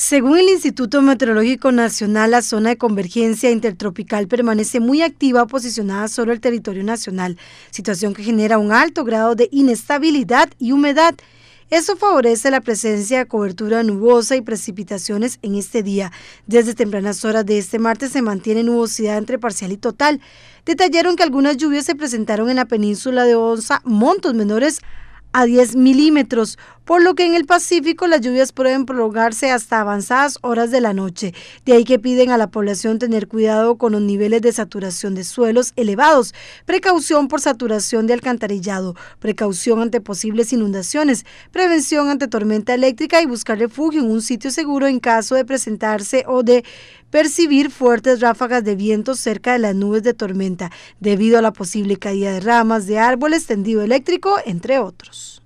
Según el Instituto Meteorológico Nacional, la zona de convergencia intertropical permanece muy activa posicionada sobre el territorio nacional, situación que genera un alto grado de inestabilidad y humedad. Eso favorece la presencia de cobertura nubosa y precipitaciones en este día. Desde tempranas horas de este martes se mantiene nubosidad entre parcial y total. Detallaron que algunas lluvias se presentaron en la península de Onza, Montos Menores, 10 milímetros, por lo que en el Pacífico las lluvias pueden prolongarse hasta avanzadas horas de la noche. De ahí que piden a la población tener cuidado con los niveles de saturación de suelos elevados, precaución por saturación de alcantarillado, precaución ante posibles inundaciones, prevención ante tormenta eléctrica y buscar refugio en un sitio seguro en caso de presentarse o de percibir fuertes ráfagas de viento cerca de las nubes de tormenta, debido a la posible caída de ramas de árboles, tendido eléctrico, entre otros.